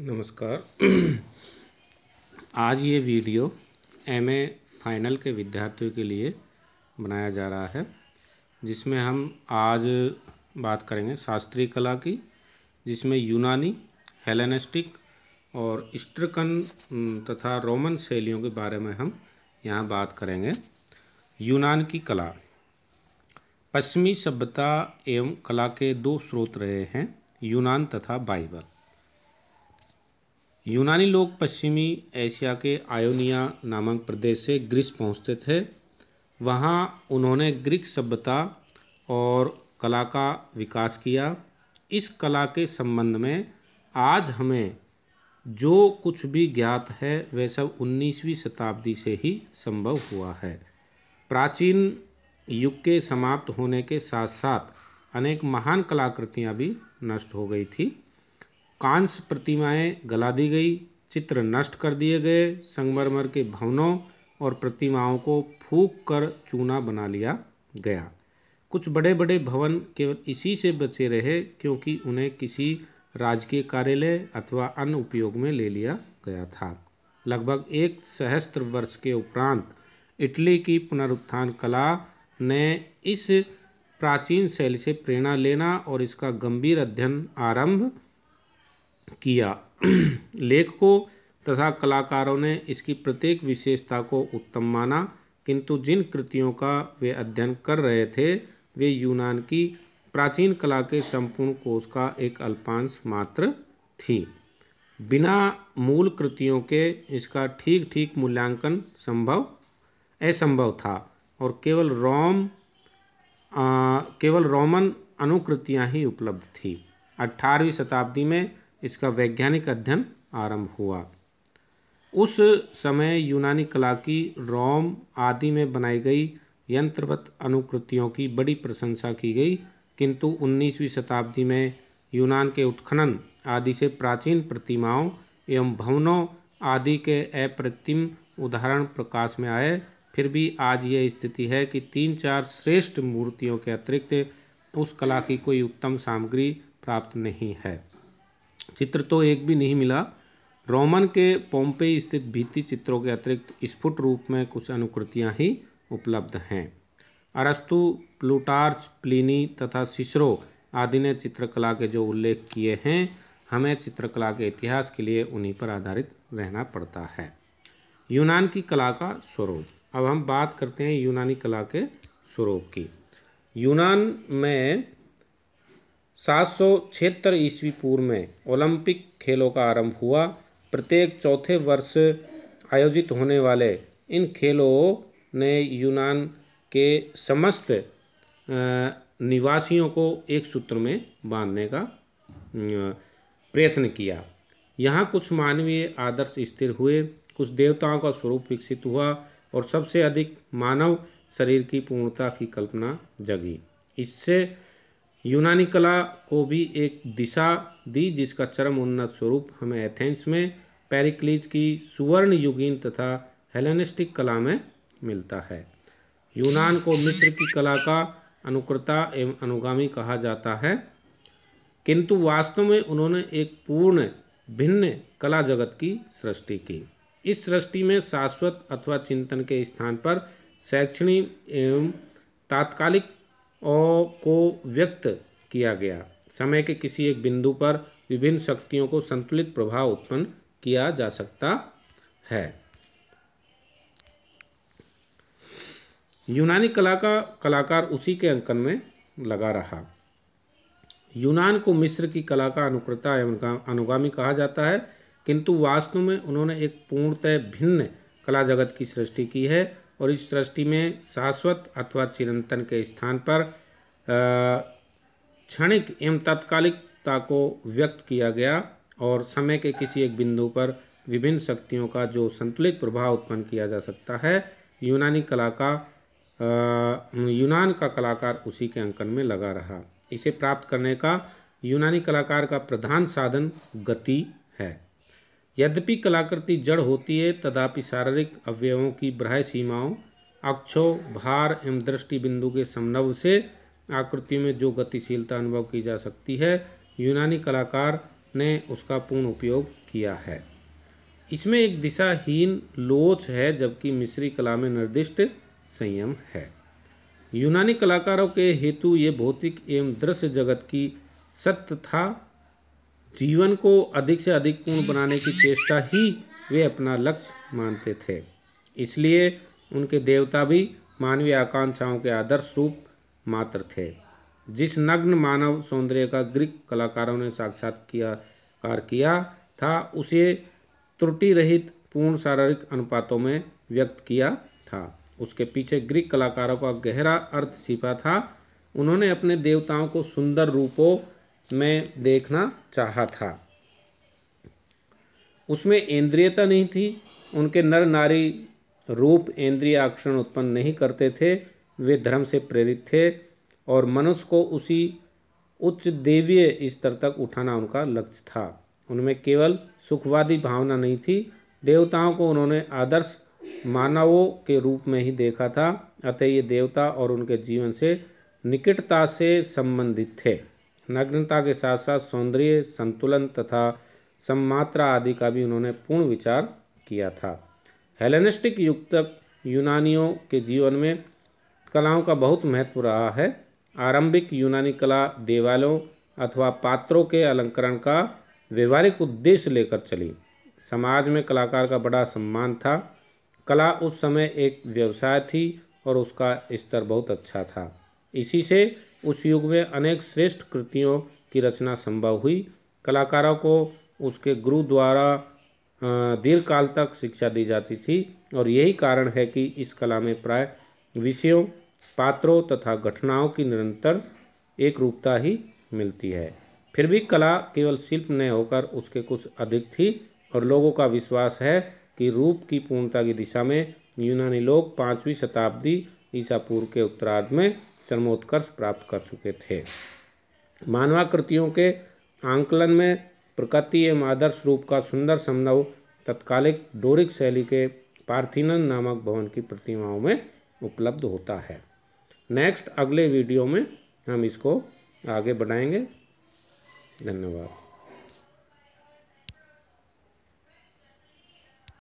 नमस्कार आज ये वीडियो एमए फाइनल के विद्यार्थियों के लिए बनाया जा रहा है जिसमें हम आज बात करेंगे शास्त्रीय कला की जिसमें यूनानी हेलेनिस्टिक और स्ट्रकन तथा रोमन शैलियों के बारे में हम यहाँ बात करेंगे यूनान की कला पश्चिमी सभ्यता एवं कला के दो स्रोत रहे हैं यूनान तथा बाइबल यूनानी लोग पश्चिमी एशिया के आयोनिया नामक प्रदेश से ग्रीस पहुंचते थे वहाँ उन्होंने ग्रीक सभ्यता और कला का विकास किया इस कला के संबंध में आज हमें जो कुछ भी ज्ञात है वह सब 19वीं शताब्दी से ही संभव हुआ है प्राचीन युग के समाप्त होने के साथ साथ अनेक महान कलाकृतियाँ भी नष्ट हो गई थी कांस्य प्रतिमाएं गला दी गई चित्र नष्ट कर दिए गए संगमरमर के भवनों और प्रतिमाओं को फूक कर चूना बना लिया गया कुछ बड़े बड़े भवन केवल इसी से बचे रहे क्योंकि उन्हें किसी राजकीय कार्यालय अथवा अन्य उपयोग में ले लिया गया था लगभग एक सहस्त्र वर्ष के उपरांत इटली की पुनरुत्थान कला ने इस प्राचीन शैली से प्रेरणा लेना और इसका गंभीर अध्ययन आरंभ किया लेखकों तथा कलाकारों ने इसकी प्रत्येक विशेषता को उत्तम माना किंतु जिन कृतियों का वे अध्ययन कर रहे थे वे यूनान की प्राचीन कला के संपूर्ण कोष का एक अल्पांश मात्र थी बिना मूल कृतियों के इसका ठीक ठीक मूल्यांकन संभव असंभव था और केवल रोम केवल रोमन अनुकृतियां ही उपलब्ध थी अट्ठारहवीं शताब्दी में इसका वैज्ञानिक अध्ययन आरंभ हुआ उस समय यूनानी कला की रोम आदि में बनाई गई यंत्रवत अनुकृतियों की बड़ी प्रशंसा की गई किंतु 19वीं शताब्दी में यूनान के उत्खनन आदि से प्राचीन प्रतिमाओं एवं भवनों आदि के अप्रतिम उदाहरण प्रकाश में आए फिर भी आज यह स्थिति है कि तीन चार श्रेष्ठ मूर्तियों के अतिरिक्त उस कला की कोई उत्तम सामग्री प्राप्त नहीं है चित्र तो एक भी नहीं मिला रोमन के पोम्पे स्थित भित्ति चित्रों के अतिरिक्त स्फुट रूप में कुछ अनुकृतियाँ ही उपलब्ध हैं अरस्तु प्लूटार्च प्लिनी तथा सिसरो आदि ने चित्रकला के जो उल्लेख किए हैं हमें चित्रकला के इतिहास के लिए उन्हीं पर आधारित रहना पड़ता है यूनान की कला का स्वरूप अब हम बात करते हैं यूनानी कला के स्वरूप की यूनान में सात सौ छिहत्तर ईस्वी पूर्व में ओलंपिक खेलों का आरंभ हुआ प्रत्येक चौथे वर्ष आयोजित होने वाले इन खेलों ने यूनान के समस्त निवासियों को एक सूत्र में बांधने का प्रयत्न किया यहाँ कुछ मानवीय आदर्श स्थिर हुए कुछ देवताओं का स्वरूप विकसित हुआ और सबसे अधिक मानव शरीर की पूर्णता की कल्पना जगी इससे यूनानी कला को भी एक दिशा दी जिसका चरम उन्नत स्वरूप हमें एथेंस में पेरिक्लीज की सुवर्ण युगीन तथा हेलेनिस्टिक कला में मिलता है यूनान को मिस्र की कला का अनुकृता एवं अनुगामी कहा जाता है किंतु वास्तव में उन्होंने एक पूर्ण भिन्न कला जगत की सृष्टि की इस सृष्टि में शाश्वत अथवा चिंतन के स्थान पर शैक्षणिक एवं तात्कालिक को व्यक्त किया गया समय के किसी एक बिंदु पर विभिन्न शक्तियों को संतुलित प्रभाव उत्पन्न किया जा सकता है यूनानी कला का कलाकार उसी के अंकन में लगा रहा यूनान को मिस्र की कला का अनुकृता एवं अनुगामी कहा जाता है किंतु वास्तव में उन्होंने एक पूर्णतः भिन्न कला जगत की सृष्टि की है और इस सृष्टि में शाश्वत अथवा चिरंतन के स्थान पर क्षणिक एवं तात्कालिकता को व्यक्त किया गया और समय के किसी एक बिंदु पर विभिन्न शक्तियों का जो संतुलित प्रभाव उत्पन्न किया जा सकता है यूनानी कला का यूनान का कलाकार उसी के अंकन में लगा रहा इसे प्राप्त करने का यूनानी कलाकार का प्रधान साधन गति है यद्यपि कलाकृति जड़ होती है तदापि शारीरिक अवयवों की बाह्य सीमाओं अक्षों भार एवं दृष्टि बिंदु के समन्व से आकृतियों में जो गतिशीलता अनुभव की जा सकती है यूनानी कलाकार ने उसका पूर्ण उपयोग किया है इसमें एक दिशाहीन लोच है जबकि मिश्री कला में निर्दिष्ट संयम है यूनानी कलाकारों के हेतु ये भौतिक एवं दृश्य जगत की सत्य था जीवन को अधिक से अधिक पूर्ण बनाने की चेष्टा ही वे अपना लक्ष्य मानते थे इसलिए उनके देवता भी मानवीय आकांक्षाओं के आदर्श रूप मात्र थे जिस नग्न मानव सौंदर्य का ग्रीक कलाकारों ने साक्षात किया कार किया था उसे त्रुटि रहित पूर्ण शारीरिक अनुपातों में व्यक्त किया था उसके पीछे ग्रीक कलाकारों का गहरा अर्थ छिपा था उन्होंने अपने देवताओं को सुंदर रूपों में देखना चाहा था उसमें इंद्रियता नहीं थी उनके नर नारी रूप इंद्रिय आकर्षण उत्पन्न नहीं करते थे वे धर्म से प्रेरित थे और मनुष्य को उसी उच्च देवीय स्तर तक उठाना उनका लक्ष्य था उनमें केवल सुखवादी भावना नहीं थी देवताओं को उन्होंने आदर्श मानवों के रूप में ही देखा था अतः ये देवता और उनके जीवन से निकटता से संबंधित थे नग्नता के साथ साथ सौंदर्य संतुलन तथा सम्मात्रा आदि का भी उन्होंने पूर्ण विचार किया था हेलेनिस्टिक युग तक यूनानियों के जीवन में कलाओं का बहुत महत्व रहा है आरंभिक यूनानी कला देवालों अथवा पात्रों के अलंकरण का व्यवहारिक उद्देश्य लेकर चली समाज में कलाकार का बड़ा सम्मान था कला उस समय एक व्यवसाय थी और उसका स्तर बहुत अच्छा था इसी से उस युग में अनेक श्रेष्ठ कृतियों की रचना संभव हुई कलाकारों को उसके गुरु द्वारा दीर्घ काल तक शिक्षा दी जाती थी और यही कारण है कि इस कला में प्राय विषयों पात्रों तथा घटनाओं की निरंतर एक रूपता ही मिलती है फिर भी कला केवल शिल्प न होकर उसके कुछ अधिक थी और लोगों का विश्वास है कि रूप की पूर्णता की दिशा में यूनानी लोग पाँचवीं शताब्दी ईसा पूर्व के उत्तरार्ध में चरमोत्कर्ष प्राप्त कर चुके थे मानवाकृतियों के आंकलन में प्रकृति एवं आदर्श रूप का सुंदर संभव तत्कालिक डोरिक शैली के पार्थिनन नामक भवन की प्रतिमाओं में उपलब्ध होता है नेक्स्ट अगले वीडियो में हम इसको आगे बढ़ाएंगे धन्यवाद